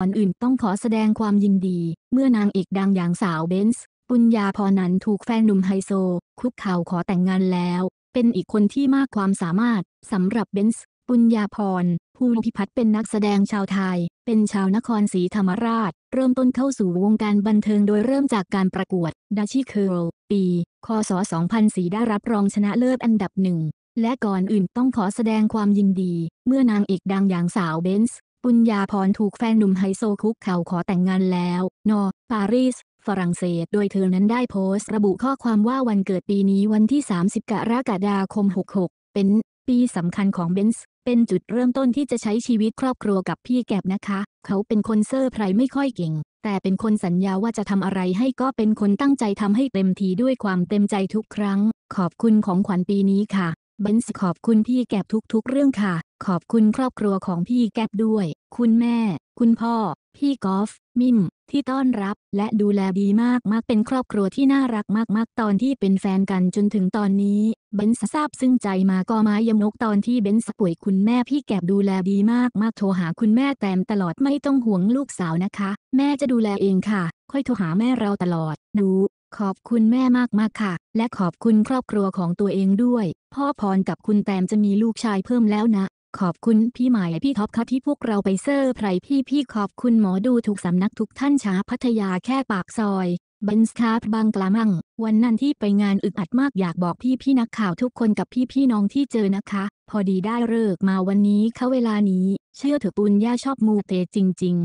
ก่อนอื่นต้องขอแสดงความยินดี เมื่อนางเอกดังอย่างสาวเบนส์ปุญญาพรนั้นถูกแฟนหนุ่มไฮโซ คุกเข่าขอแต่งงานแล้ว เป็นอีกคนที่มากความสามารถสำหรับเบนส์ปุญญาพรภูพิพัฒน์เป็นนักแสดงชาวไทย เป็นชาวนครศรีธรรมราช เริ่มต้นเข้าสู่วงการบันเทิงโดยเริ่มจากการประกวดดัชชี่เคิร์ลปีคศ2004ได้รับรองชนะเลิศอันดับหนึ่งและก่อนอื่นต้องขอแสดงความยินดี เมื่อนางเอกดังอย่างสาวเบนส์ปุญญาพรถูกแฟนหนุ่มไฮโซคุกเข่าขอแต่งงานแล้ว นอ ปารีส ฝรั่งเศส โดยเธอนั้นได้โพสต์ระบุข้อความว่าวันเกิดปีนี้วันที่ 30 กรกฎาคม 66 เป็น ปีสำคัญของเบนซ์ เป็นจุดเริ่มต้นที่จะใช้ชีวิตครอบครัวกับพี่แก็บนะคะ เขาเป็นคนเซอร์ไพรส์ไม่ค่อยเก่ง แต่เป็นคนสัญญาว่าจะทำอะไรให้ก็เป็นคนตั้งใจทำให้เต็มทีด้วยความเต็มใจทุกครั้ง ขอบคุณของขวัญปีนี้ค่ะบนส์ขอบคุณพี่แก็บทุกๆเรื่องค่ะ ขอบคุณครอบครัวของพี่แก็บด้วย คุณแม่ คุณพ่อ พี่กอล์ฟมิม ที่ต้อนรับ และดูแลดีมากมากเป็นครอบครัวที่น่ารักมากๆตอนที่เป็นแฟนกันจนถึงตอนนี้เบนซ์ทราบซึ่งใจมาก็มายมนกตอนที่เบนซ์ป่วยคุณแม่พี่แก็บดูแลดีมากมากโทรหาคุณแม่แตมตลอดไม่ต้องห่วงลูกสาวนะคะ แม่จะดูแลเองค่ะ ค่อยโทรหาแม่เราตลอดหนูขอบคุณแม่มากมากค่ะ และขอบคุณครอบครัวของตัวเองด้วย พ่อพรกับคุณแตมจะมีลูกชายเพิ่มแล้วนะ ขอบคุณพี่หมายพี่ท็อปครับที่พวกเราไปเซอร์ไพรพี่พี่ขอบคุณหมอดูถูกสำนักทุกท่านช้าพัทยาแค่ปากซอยบันสคาร์บางกลามัง วันนั้นที่ไปงานอึดอัดมากอยากบอกพี่พี่นักข่าวทุกคนกับพี่พี่น้องที่เจอนะคะ พอดีได้เลิกมาวันนี้เขาเวลานี้เชื่อเถอะปุญญาชอบมูเตจริง